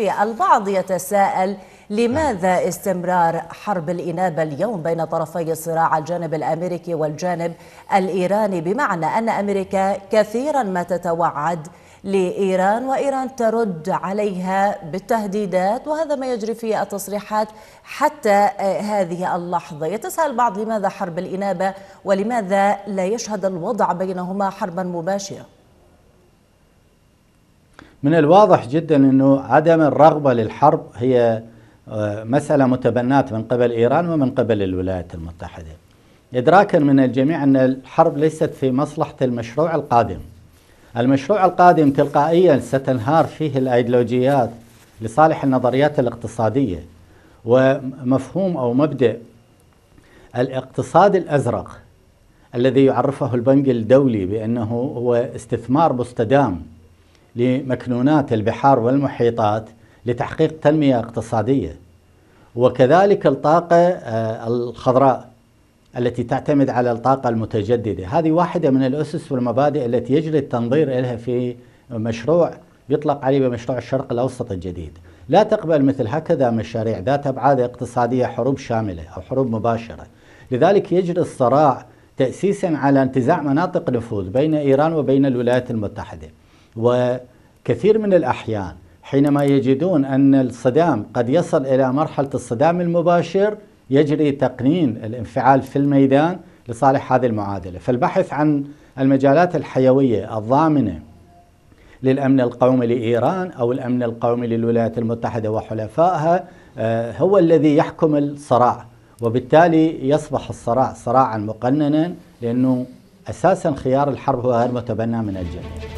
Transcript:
في البعض يتساءل لماذا نعم. استمرار حرب الإنابة اليوم بين طرفي الصراع الجانب الأمريكي والجانب الإيراني بمعنى أن أمريكا كثيرا ما تتوعد لإيران وإيران ترد عليها بالتهديدات وهذا ما يجري في التصريحات حتى آه، هذه اللحظة يتساءل البعض لماذا حرب الإنابة ولماذا لا يشهد الوضع بينهما حربا مباشرة من الواضح جدا أنه عدم الرغبة للحرب هي آه، مسألة متبنات من قبل إيران ومن قبل الولايات المتحدة إدراكا من الجميع أن الحرب ليست في مصلحة المشروع القادم المشروع القادم تلقائيا ستنهار فيه الأيديولوجيات لصالح النظريات الاقتصادية ومفهوم أو مبدأ الاقتصاد الأزرق الذي يعرفه البنك الدولي بأنه هو استثمار مستدام لمكنونات البحار والمحيطات لتحقيق تنمية اقتصادية وكذلك الطاقة آه، الخضراء التي تعتمد على الطاقة المتجددة هذه واحدة من الأسس والمبادئ التي يجري التنظير إليها في مشروع يطلق عليه بمشروع الشرق الأوسط الجديد لا تقبل مثل هكذا مشاريع ذات أبعاد اقتصادية حروب شاملة أو حروب مباشرة لذلك يجري الصراع تأسيسا على انتزاع مناطق نفوذ بين إيران وبين الولايات المتحدة وكثير من الأحيان حينما يجدون أن الصدام قد يصل إلى مرحلة الصدام المباشر يجري تقنين الانفعال في الميدان لصالح هذه المعادلة فالبحث عن المجالات الحيوية الضامنة للأمن القومي لإيران أو الأمن القومي للولايات المتحدة وحلفائها آه، هو الذي يحكم الصراع وبالتالي يصبح الصراع صراعا مقننا لأنه أساسا خيار الحرب هو غير متبنى من الجميع